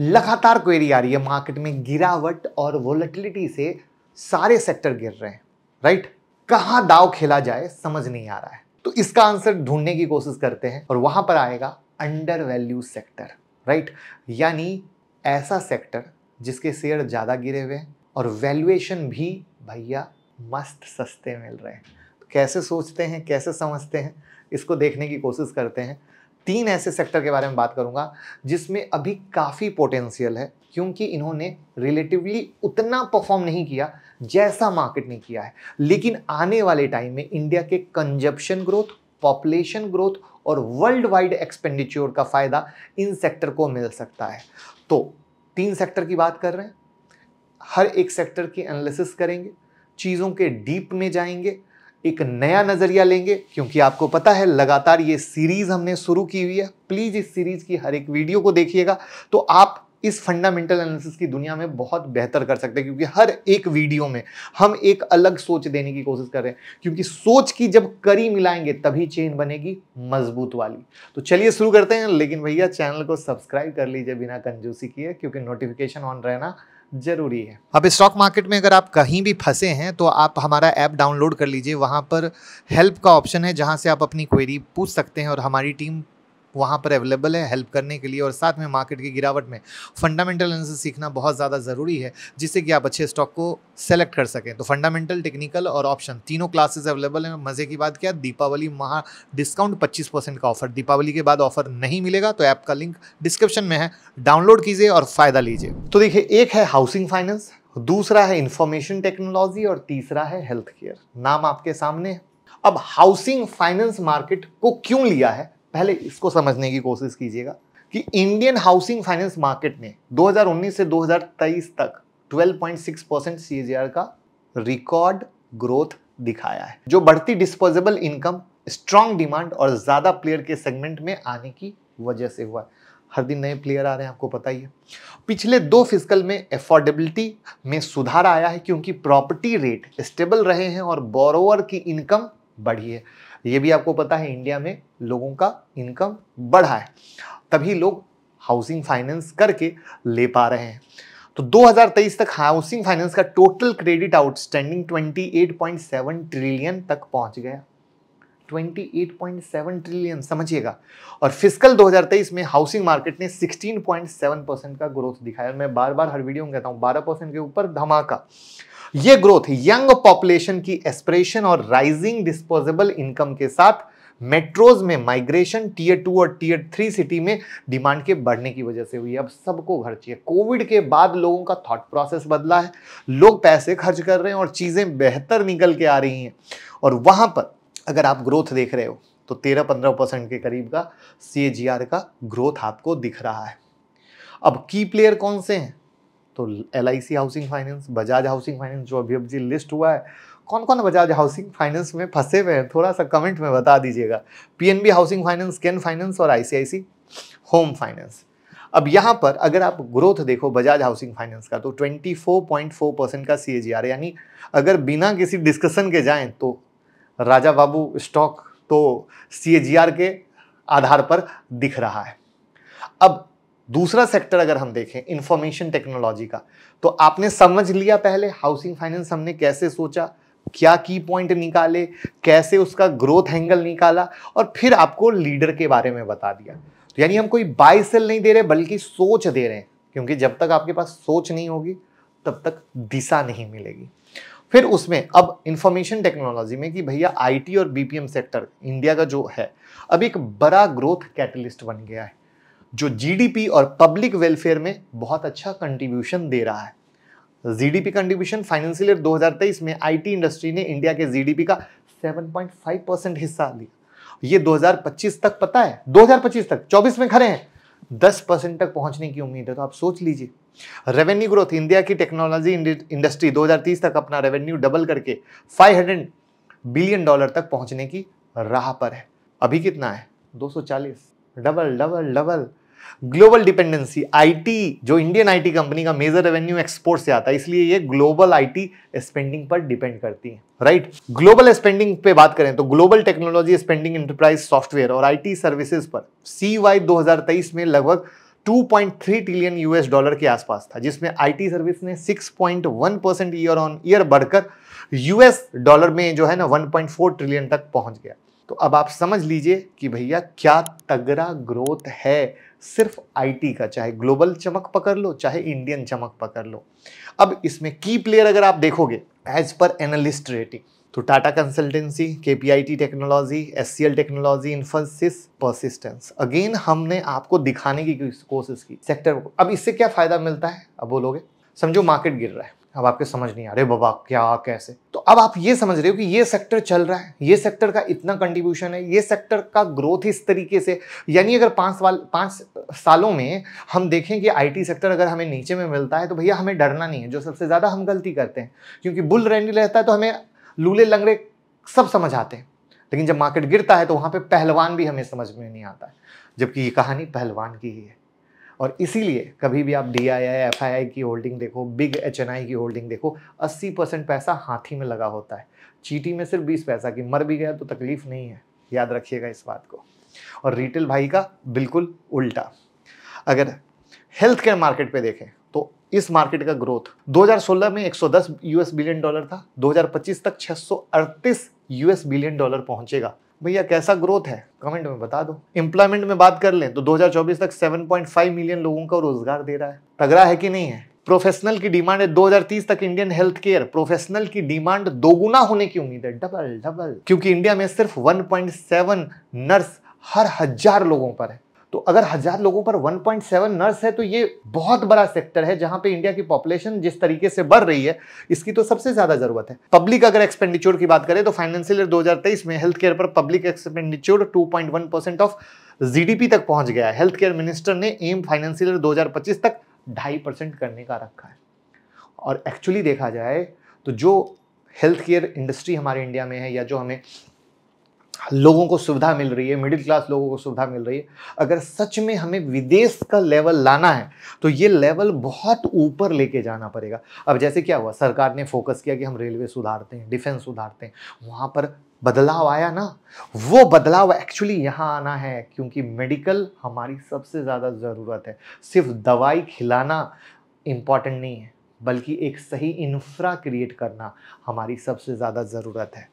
लगातार क्वेरी आ रही है मार्केट में गिरावट और वोलेटिलिटी से सारे सेक्टर गिर रहे हैं राइट कहाँ दाव खेला जाए समझ नहीं आ रहा है तो इसका आंसर ढूंढने की कोशिश करते हैं और वहां पर आएगा अंडर वैल्यू सेक्टर राइट यानी ऐसा सेक्टर जिसके शेयर ज़्यादा गिरे हुए हैं और वैल्यूएशन भी भैया मस्त सस्ते मिल रहे हैं तो कैसे सोचते हैं कैसे समझते हैं इसको देखने की कोशिश करते हैं तीन ऐसे सेक्टर के बारे में बात करूंगा जिसमें अभी काफ़ी पोटेंशियल है क्योंकि इन्होंने रिलेटिवली उतना परफॉर्म नहीं किया जैसा मार्केट ने किया है लेकिन आने वाले टाइम में इंडिया के कंजप्शन ग्रोथ पॉपुलेशन ग्रोथ और वर्ल्ड वाइड एक्सपेंडिचर का फ़ायदा इन सेक्टर को मिल सकता है तो तीन सेक्टर की बात कर रहे हैं हर एक सेक्टर की एनालिसिस करेंगे चीज़ों के डीप में जाएंगे एक नया नज़रिया लेंगे क्योंकि आपको पता है लगातार ये सीरीज़ हमने शुरू की हुई है प्लीज़ इस सीरीज़ की हर एक वीडियो को देखिएगा तो आप इस फंडामेंटल एनालिसिस की दुनिया में बहुत बेहतर कर सकते हैं क्योंकि हर एक वीडियो में हम एक अलग सोच देने की कोशिश कर रहे हैं क्योंकि सोच की जब करी मिलाएंगे तभी चेन बनेगी मजबूत वाली तो चलिए शुरू करते हैं लेकिन भैया चैनल को सब्सक्राइब कर लीजिए बिना कंजूसी किए क्योंकि नोटिफिकेशन ऑन रहना जरूरी है अब स्टॉक मार्केट में अगर आप कहीं भी फंसे हैं तो आप हमारा ऐप डाउनलोड कर लीजिए वहाँ पर हेल्प का ऑप्शन है जहाँ से आप अपनी क्वेरी पूछ सकते हैं और हमारी टीम वहाँ पर अवेलेबल है हेल्प करने के लिए और साथ में मार्केट की गिरावट में फंडामेंटल एनालिसिस सीखना बहुत ज़्यादा ज़रूरी है जिससे कि आप अच्छे स्टॉक को सेलेक्ट कर सकें तो फंडामेंटल टेक्निकल और ऑप्शन तीनों क्लासेस अवेलेबल हैं मज़े की बात क्या दीपावली महा डिस्काउंट पच्चीस परसेंट का ऑफर दीपावली के बाद ऑफर नहीं मिलेगा तो ऐप का लिंक डिस्क्रिप्शन में है डाउनलोड कीजिए और फ़ायदा लीजिए तो देखिए एक है हाउसिंग फाइनेंस दूसरा है इंफॉर्मेशन टेक्नोलॉजी और तीसरा है हेल्थ केयर नाम आपके सामने अब हाउसिंग फाइनेंस मार्केट को क्यों लिया है पहले इसको समझने की कोशिश कीजिएगा कि इंडियन हाउसिंग फाइनेंस मार्केट ने 2019 से 2023 तक 12.6 परसेंट सी का रिकॉर्ड ग्रोथ दिखाया है जो बढ़ती डिस्पोजेबल इनकम स्ट्रांग डिमांड और ज़्यादा प्लेयर के सेगमेंट में आने की वजह से हुआ है हर दिन नए प्लेयर आ रहे हैं आपको पता ही है पिछले दो फिजिकल में अफोर्डेबिलिटी में सुधार आया है क्योंकि प्रॉपर्टी रेट स्टेबल रहे हैं और बोरोवर की इनकम बढ़ी है ये भी आपको पता है इंडिया में लोगों का इनकम बढ़ा है तभी लोग हाउसिंग फाइनेंस करके ले पा रहे हैं तो 2023 तक हाउसिंग फाइनेंस का टोटल क्रेडिट आउटस्टैंडिंग 28.7 ट्रिलियन तक पहुंच गया 28.7 ट्रिलियन समझिएगा और फिस्कल 2023 में हाउसिंग मार्केट ने 16.7 परसेंट का ग्रोथ दिखाया मैं बार बार हर वीडियो में कहता हूं 12 परसेंट के ऊपर धमाका ये ग्रोथ यंग पॉपुलेशन की एस्पिरेशन और राइजिंग डिस्पोजेबल इनकम के साथ मेट्रोज में माइग्रेशन टीयर टू और टीयर थ्री सिटी में डिमांड के बढ़ने की वजह से हुई अब सबको घर चाहिए कोविड के बाद लोगों का थॉट प्रोसेस बदला है लोग पैसे खर्च कर रहे हैं और चीज़ें बेहतर निकल के आ रही हैं और वहां पर अगर आप ग्रोथ देख रहे हो तो तेरह पंद्रह परसेंट के करीब का सी का ग्रोथ आपको दिख रहा है अब की प्लेयर कौन से हैं तो L housing finance Bajaj housing finance जो अभी अभी लिस्ट हुआ है कौन कौन बजाज हाउसिंग फाइनेंस में फंसे हुए हैं थोड़ा सा कमेंट में बता दीजिएगा P housing finance can finance और आई होम फाइनेंस अब यहाँ पर अगर आप ग्रोथ देखो बजाज हाउसिंग फाइनेंस का तो 24.4 परसेंट का सी यानी अगर बिना किसी डिस्कशन के जाएं तो राजा बाबू स्टॉक तो सी के आधार पर दिख रहा है अब दूसरा सेक्टर अगर हम देखें इंफॉर्मेशन टेक्नोलॉजी का तो आपने समझ लिया पहले हाउसिंग फाइनेंस हमने कैसे सोचा क्या की पॉइंट निकाले कैसे उसका ग्रोथ एंगल निकाला और फिर आपको लीडर के बारे में बता दिया तो यानी हम कोई बाय सेल नहीं दे रहे बल्कि सोच दे रहे हैं क्योंकि जब तक आपके पास सोच नहीं होगी तब तक दिशा नहीं मिलेगी फिर उसमें अब इंफॉर्मेशन टेक्नोलॉजी में कि भैया आईटी और बीपीएम सेक्टर इंडिया का जो है अब एक बड़ा ग्रोथ कैटलिस्ट बन गया है जो जीडीपी और पब्लिक वेलफेयर में बहुत अच्छा कंट्रीब्यूशन दे रहा है जीडीपी कंट्रीब्यूशन फाइनेंशियल ईयर 2023 में आईटी इंडस्ट्री ने इंडिया के जीडीपी का 7.5 परसेंट हिस्सा लिया ये 2025 तक पता है 2025 तक 24 में खड़े हैं 10 परसेंट तक पहुंचने की उम्मीद है तो आप सोच लीजिए रेवेन्यू ग्रोथ इंडिया की टेक्नोलॉजी इंडस्ट्री 2030 तक अपना रेवेन्यू डबल करके 500 बिलियन डॉलर तक पहुंचने की राह पर है अभी कितना है 240 double double double global dependency IT जो इंडियन आईटी कंपनी का मेजर रेवेन्यू एक्सपोर्ट से आता है इसलिए ये ग्लोबल आईटी स्पेंडिंग पर डिपेंड करती है राइट ग्लोबल स्पेंडिंग पे बात करें तो global technology spending enterprise software और आईटी सर्विसेज पर सी वाई में लगभग 2.3 ट्रिलियन यूएस डॉलर के आसपास था जिसमें आईटी सर्विस ने 6.1 परसेंट ईयर ऑन ईयर बढ़कर यूएस डॉलर में जो है ना 1.4 ट्रिलियन तक पहुंच गया तो अब आप समझ लीजिए कि भैया क्या तगड़ा ग्रोथ है सिर्फ आईटी का चाहे ग्लोबल चमक पकड़ लो चाहे इंडियन चमक पकड़ लो अब इसमें की प्लेयर अगर आप देखोगे एज पर एनालिस्ट रेटिंग तो टाटा कंसल्टेंसी के technology S technology Infosys persistence again हमने आपको दिखाने की कोशिश की सेक्टर को अब इससे क्या फ़ायदा मिलता है अब बोलोगे समझो मार्केट गिर रहा है अब आपके समझ नहीं आ रहे बाबा क्या कैसे तो अब आप ये समझ रहे हो कि ये सेक्टर चल रहा है ये सेक्टर का इतना कंट्रीब्यूशन है ये सेक्टर का ग्रोथ इस तरीके से यानी अगर पाँच साल पाँच सालों में हम देखें कि आईटी सेक्टर अगर हमें नीचे में मिलता है तो भैया हमें डरना नहीं है जो सबसे ज़्यादा हम गलती करते हैं क्योंकि बुल रैंडी रहता है तो हमें लूले लंगड़े सब समझ आते हैं लेकिन जब मार्केट गिरता है तो वहाँ पे पहलवान भी हमें समझ में नहीं आता जबकि ये कहानी पहलवान की ही है और इसीलिए कभी भी आप D I I F I आई की होल्डिंग देखो बिग एच एन आई की होल्डिंग देखो अस्सी परसेंट पैसा हाथी में लगा होता है चीटी में सिर्फ बीस पैसा की मर भी गया तो तकलीफ नहीं है याद रखिएगा इस बात को और रिटेल भाई का बिल्कुल उल्टा अगर हेल्थ केयर मार्केट पे देखें तो इस मार्केट का ग्रोथ 2016 में 110 यूएस बिलियन डॉलर था 2025 तक 638 यूएस बिलियन डॉलर पहुंचेगा भैया कैसा ग्रोथ है कमेंट में बता दो एम्प्लॉयमेंट में बात कर लें तो 2024 तक 7.5 मिलियन लोगों का रोजगार दे रहा है तगड़ा है कि नहीं है प्रोफेशनल की डिमांड है 2030 तक इंडियन हेल्थ केयर प्रोफेशनल की डिमांड दोगुना होने की उम्मीद है डबल डबल क्योंकि इंडिया में सिर्फ 1.7 नर्स हर हजार लोगों पर है तो अगर हजार लोगों पर 1.7 नर्स है तो ये बहुत बड़ा सेक्टर है जहां पे इंडिया की पॉपुलेशन जिस तरीके से बढ़ रही है इसकी तो सबसे ज्यादा जरूरत है पब्लिक अगर एक्सपेंडिचर की बात करें तो फाइनेंशियल ईयर 2023 में हेल्थ केयर पर public expenditure 2.1 percent of GDP तक पहुंच गया है हेल्थ केयर मिनिस्टर ने एम फाइनेंशियल ईयर दो तक ढाई करने का रखा है और एक्चुअली देखा जाए तो जो हेल्थ केयर इंडस्ट्री हमारे इंडिया में है या जो हमें लोगों को सुविधा मिल रही है मिडिल क्लास लोगों को सुविधा मिल रही है अगर सच में हमें विदेश का लेवल लाना है तो ये लेवल बहुत ऊपर लेके जाना पड़ेगा अब जैसे क्या हुआ सरकार ने फोकस किया कि हम रेलवे सुधारते हैं डिफेंस सुधारते हैं वहाँ पर बदलाव आया ना वो बदलाव एक्चुअली यहाँ आना है क्योंकि मेडिकल हमारी सबसे ज़्यादा ज़रूरत है सिर्फ दवाई खिलाना इम्पॉर्टेंट नहीं है बल्कि एक सही इंफ्रा क्रिएट करना हमारी सबसे ज़्यादा ज़रूरत है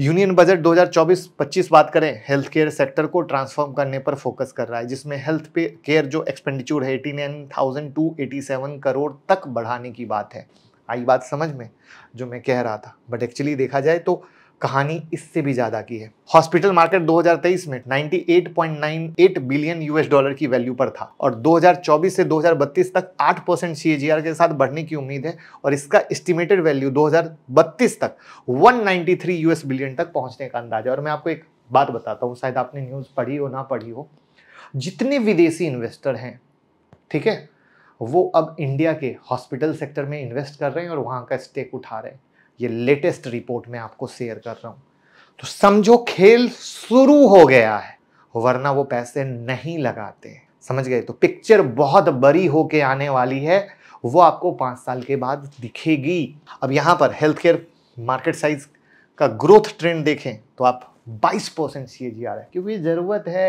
यूनियन बजट 2024-25 बात करें हेल्थ केयर सेक्टर को ट्रांसफॉर्म करने पर फोकस कर रहा है जिसमें हेल्थ पे केयर जो एक्सपेंडिचर है eighty nine thousand two eighty seven crore तक बढ़ाने की बात है आई बात समझ में जो मैं कह रहा था बट एक्चुअली देखा जाए तो कहानी इससे भी ज्यादा की है हॉस्पिटल मार्केट 2023 में 98.98 बिलियन यूएस डॉलर की वैल्यू पर था और 2024 से 2032 तक 8 परसेंट सी के साथ बढ़ने की उम्मीद है और इसका एस्टिमेटेड वैल्यू 2032 तक 193 यूएस बिलियन तक पहुंचने का अंदाज है और मैं आपको एक बात बताता हूँ शायद आपने न्यूज़ पढ़ी हो ना पढ़ी हो जितने विदेशी इन्वेस्टर हैं ठीक है वो अब इंडिया के हॉस्पिटल सेक्टर में इन्वेस्ट कर रहे हैं और वहाँ का स्टेक उठा रहे हैं ये लेटेस्ट रिपोर्ट मैं आपको शेयर कर रहा हूं तो समझो खेल शुरू हो गया है वरना वो पैसे नहीं लगाते समझ गए तो पिक्चर बहुत बड़ी होके आने वाली है वो आपको पांच साल के बाद दिखेगी अब यहाँ पर हेल्थ केयर मार्केट साइज का ग्रोथ ट्रेंड देखें तो आप 22 परसेंट सी है क्योंकि ज़रूरत है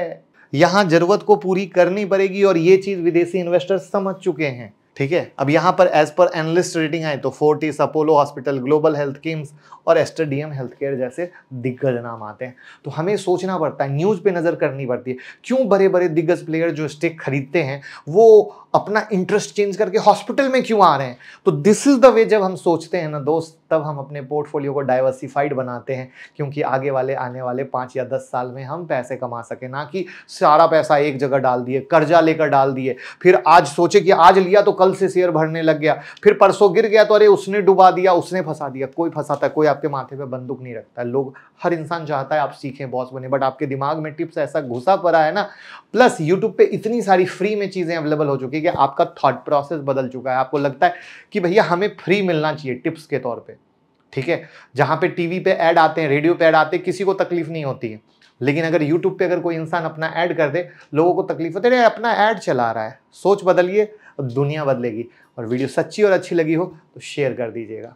यहाँ ज़रूरत को पूरी करनी पड़ेगी और ये चीज़ विदेशी इन्वेस्टर्स समझ चुके हैं ठीक है अब यहाँ पर एज पर एनलिस्ट रेटिंग आए तो Fortis Apollo hospital global health KIMS और एस्टेडियम हेल्थ केयर जैसे दिग्गज नाम आते हैं तो हमें सोचना पड़ता है न्यूज़ पे नज़र करनी पड़ती है क्यों बड़े बड़े दिग्गज प्लेयर जो स्टेक खरीदते हैं वो अपना इंटरेस्ट चेंज करके हॉस्पिटल में क्यों आ रहे हैं तो दिस इज़ द वे जब हम सोचते हैं ना दोस्त तब हम अपने पोर्टफोलियो को डाइवर्सिफाइड बनाते हैं क्योंकि आगे वाले आने वाले पाँच या दस साल में हम पैसे कमा सकें ना कि सारा पैसा एक जगह डाल दिए कर्जा लेकर डाल दिए फिर आज सोचे कि आज लिया तो कल से शेयर भरने लग गया फिर परसों गिर गया तो अरे उसने डुबा दिया उसने फंसा दिया कोई फंसाता कोई आपके माथे पे बंदूक नहीं रखता लोग हर इंसान चाहता है आप सीखें बॉस बने बट आपके दिमाग में टिप्स ऐसा घुसा पड़ा है ना प्लस यूट्यूब पर इतनी सारी फ्री में चीज़ें अवेलेबल हो चुकी है कि आपका थाट प्रोसेस बदल चुका है आपको लगता है कि भैया हमें फ्री मिलना चाहिए टिप्स के तौर पर ठीक है जहाँ पे टीवी पे ऐड आते हैं रेडियो पे ऐड आते हैं किसी को तकलीफ नहीं होती है लेकिन अगर यूट्यूब पे अगर कोई इंसान अपना ऐड कर दे लोगों को तकलीफ होती है अपना ऐड चला रहा है सोच बदलिए दुनिया बदलेगी और वीडियो सच्ची और अच्छी लगी हो तो शेयर कर दीजिएगा